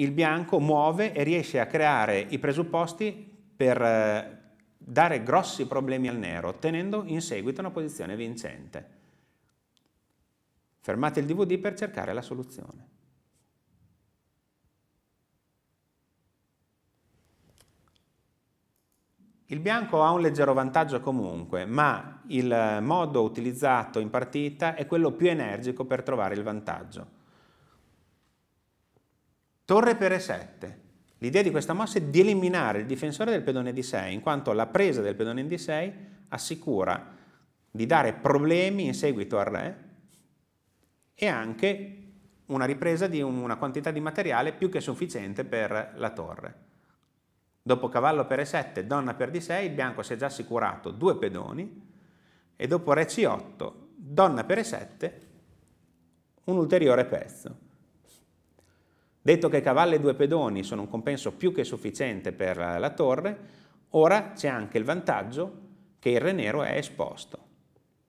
il bianco muove e riesce a creare i presupposti per eh, dare grossi problemi al nero, ottenendo in seguito una posizione vincente. Fermate il DVD per cercare la soluzione. Il bianco ha un leggero vantaggio comunque, ma il modo utilizzato in partita è quello più energico per trovare il vantaggio. Torre per E7. L'idea di questa mossa è di eliminare il difensore del pedone D6, in quanto la presa del pedone D6 assicura di dare problemi in seguito al re e anche una ripresa di una quantità di materiale più che sufficiente per la torre. Dopo cavallo per E7, donna per D6, il bianco si è già assicurato due pedoni e dopo Re C8, donna per E7, un ulteriore pezzo. Detto che cavalli e due pedoni sono un compenso più che sufficiente per la torre, ora c'è anche il vantaggio che il re nero è esposto.